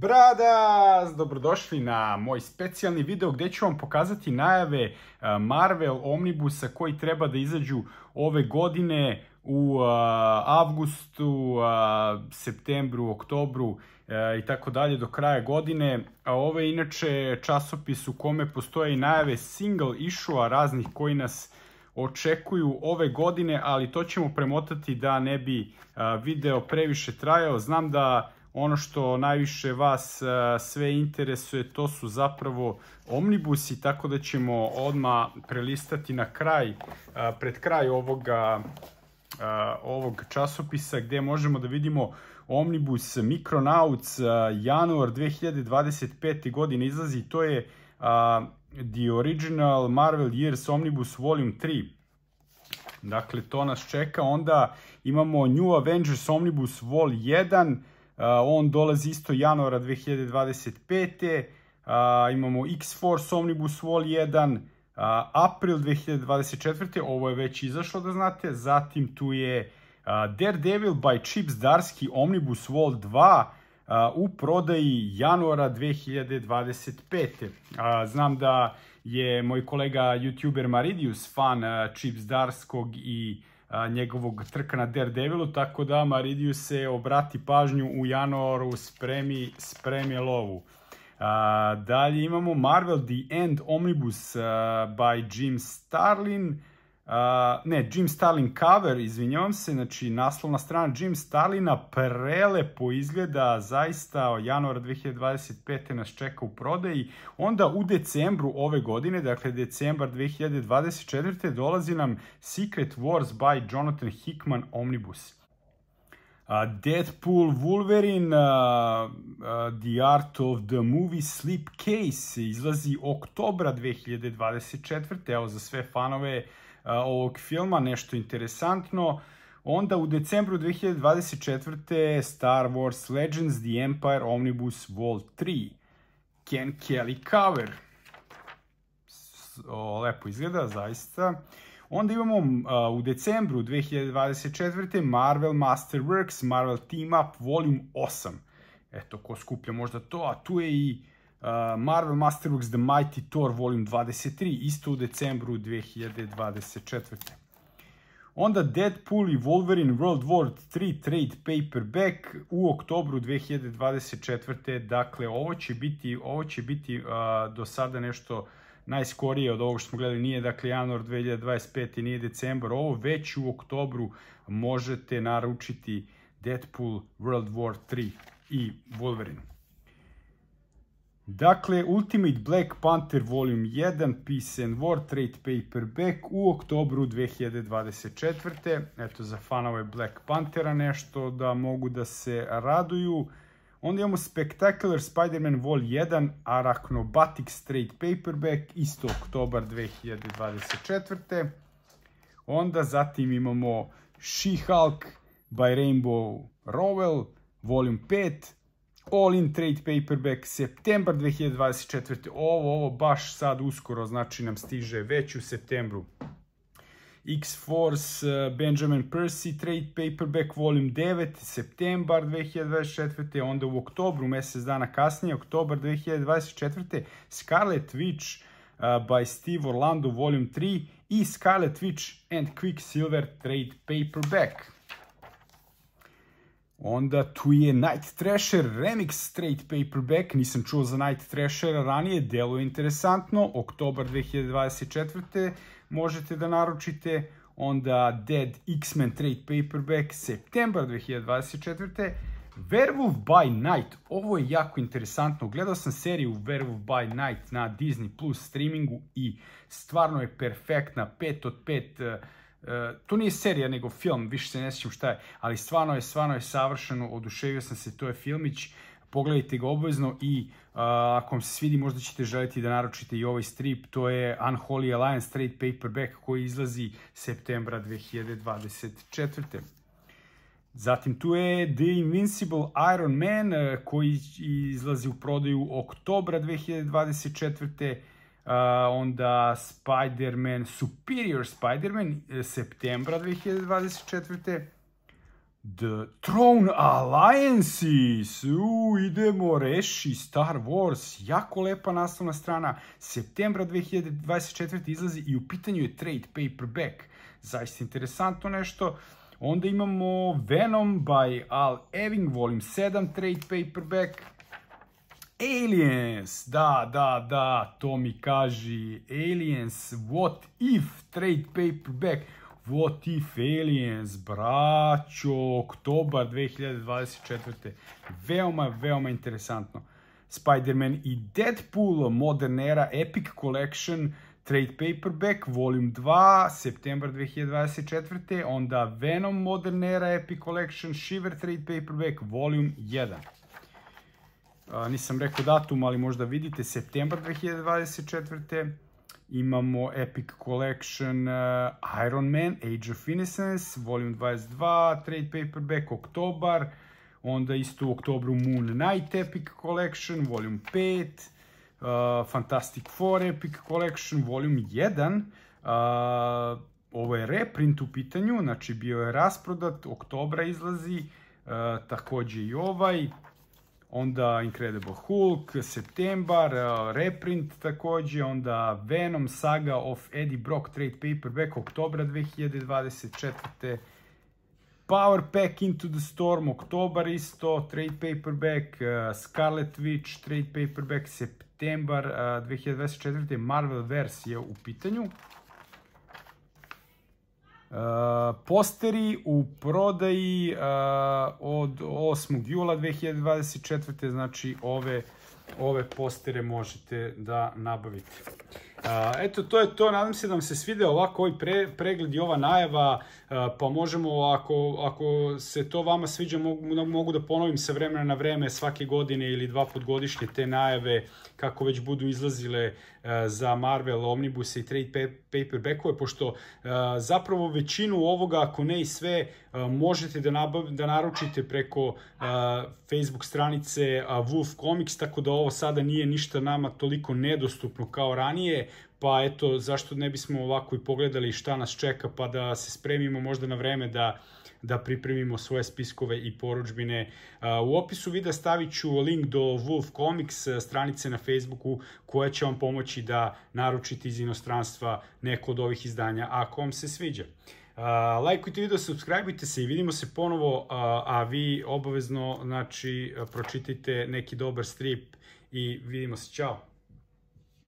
Brada, dobrodošli na moj specijalni video gdje ću vam pokazati najave eh, Marvel Omnibusa koji treba da izađu ove godine u eh, avgustu, eh, septembru, oktobru i tako dalje do kraja godine. A ovo je inače časopis u kome postoje i najave single issue raznih koji nas očekuju ove godine, ali to ćemo premotati da ne bi video previše trajao. Znam da Ono što najviše vas e, sve interesuje, to su zapravo omnibusi, tako da ćemo odma prelistati na kraj, e, pred kraj ovoga e, ovog časopisa gde možemo da vidimo Omnibus Micronauts januar 2025. godine izlazi to je The Original Marvel Years Omnibus Volume 3. Dakle, to nas čeka. Onda imamo New Avengers Omnibus Vol 1, on dolazi isto januara 2025. imamo X-Force Omnibus Vol 1, april 2024. Ovo je već izašlo da znate. Zatim tu je Daredevil by Chips Darski Omnibus Vol 2 u prodaji januara 2025. Znam da je moj kolega youtuber Maridius fan Chips Darskog i Chips a, njegovog trka na Daredevilu, tako da Maridiju se obrati pažnju u januaru, spremi, spremi lovu. A, dalje imamo Marvel The End Omnibus a, by Jim Starlin, Uh, ne, Jim Stalin cover, izvinjavam se, znači naslovna strana Jim Stalina prelepo izgleda, zaista januar 2025. nas čeka u prodaji. Onda u decembru ove godine, dakle decembar 2024. dolazi nam Secret Wars by Jonathan Hickman Omnibus. Deadpool, Wolverine, uh, uh, The Art of the Movie Sleep Case izlazi oktobra 2024. Evo za sve fanove uh, ovog filma, nešto interesantno. Onda u decembru 2024. Star Wars Legends The Empire Omnibus Vol 3. Ken Kelly cover. O, lepo izgleda, zaista. Onda imamo uh, u decembru 2024. Marvel Masterworks, Marvel Team Up, Volume 8. Eto, ko skuplja možda to, a tu je i uh, Uh, Marvel Masterworks The Mighty Thor Vol. 23, isto u decembru 2024. Onda Deadpool i Wolverine World War 3 Trade Paperback u oktobru 2024. Dakle, ovo će biti, ovo će biti uh, do sada nešto najskorije od ovoga što smo gledali. Nije, dakle, januar 2025. nije decembar. Ovo već u oktobru možete naručiti Deadpool World War 3 i Wolverine. Dakle, Ultimate Black Panther Vol. 1 Peace and War Trade Paperback u oktobru 2024. Eto, za fanove Black Panthera nešto da mogu da se raduju. Onda imamo Spectacular Spider-Man Vol 1 Arachnobatic Straight Paperback, isto oktobar 2024. Onda zatim imamo She-Hulk by Rainbow Rowell, Vol. 5, All in trade paperback septembar 2024. Ovo, ovo baš sad uskoro, znači nam stiže već u septembru. X-Force eh, Benjamin Percy trade paperback volume 9 septembar 2024. Onda u oktobru, mjesec dana kasnije, oktobar 2024. Scarlet Witch eh, by Steve Orlando volume 3 i Scarlet Witch and Quicksilver trade paperback. Onda tu je Night Thrasher Remix Straight Paperback, nisam čuo za Night Thrashera ranije, delo je interesantno, oktobar 2024. možete da naručite, onda Dead X-Men Trade Paperback, septembar 2024. Werewolf by Night, ovo je jako interesantno, gledao sam seriju Werewolf by Night na Disney Plus streamingu i stvarno je perfektna, 5 od 5 E, to nije serija nego film, više se ne sjećam šta je, ali stvarno je, stvarno je savršeno, oduševio sam se, to je filmić, pogledajte ga obvezno i a, e, ako vam se svidi možda ćete želiti da naručite i ovaj strip, to je Unholy Alliance Trade Paperback koji izlazi septembra 2024. Zatim tu je The Invincible Iron Man e, koji izlazi u prodaju oktobra 2024 onda Spider-Man, Superior Spider-Man, e, septembra 2024. The Throne Alliances, u, idemo, reši Star Wars, jako lepa naslovna strana, septembra 2024. izlazi i u pitanju je trade paperback, zaista interesantno nešto. Onda imamo Venom by Al Ewing, volim 7, trade paperback, Aliens, da, da, da, to mi kaži, Aliens, what if, trade paperback, what if Aliens, braćo, oktobar 2024. Veoma, veoma interesantno. Spider-Man i Deadpool, Modern Era Epic Collection, Trade Paperback, Volume 2, septembar 2024. Onda Venom Modern Era Epic Collection, Shiver Trade Paperback, Volume 1 nisam rekao datum, ali možda vidite, septembar 2024. Imamo Epic Collection uh, Iron Man, Age of Innocence, Volume 22, Trade Paperback, Oktobar, onda isto u oktobru Moon Knight Epic Collection, Volume 5, Uh, e, Fantastic Four Epic Collection Volume 1. Uh, e, ovo je reprint u pitanju, znači bio je rasprodat, oktobra izlazi, uh, takođe i ovaj onda Incredible Hulk, Septembar, eh, Reprint takođe, onda Venom, Saga of Eddie Brock, Trade Paperback, oktobra 2024. Power Pack Into the Storm, oktobar isto, Trade Paperback, eh, Scarlet Witch, Trade Paperback, Septembar 2024. Eh, Marvel Verse je u pitanju posteri u prodaji od 8. jula 2024. Znači ove, ove postere možete da nabavite eto, to je to. Nadam se da vam se svideo ovako ovaj pre, pregled i ova najava, a, pa možemo, ako, ako se to vama sviđa, mogu, mogu da ponovim sa vremena na vreme svake godine ili dva put godišnje te najave, kako već budu izlazile za Marvel, Omnibus i trade pa-, paperbackove, pošto zapravo većinu ovoga, ako ne i sve, možete da, nabav, da naručite preko Facebook stranice Wolf Comics, tako da ovo sada nije ništa nama toliko nedostupno kao ranije, pa eto, zašto ne bismo ovako i pogledali šta nas čeka, pa da se spremimo možda na vreme da da pripremimo svoje spiskove i poručbine. U opisu videa stavit ću link do Wolf Comics stranice na Facebooku koja će vam pomoći da naručite iz inostranstva neko od ovih izdanja ako vam se sviđa. Lajkujte video, subscribeujte se i vidimo se ponovo, a vi obavezno znači, pročitajte neki dobar strip i vidimo se, čao!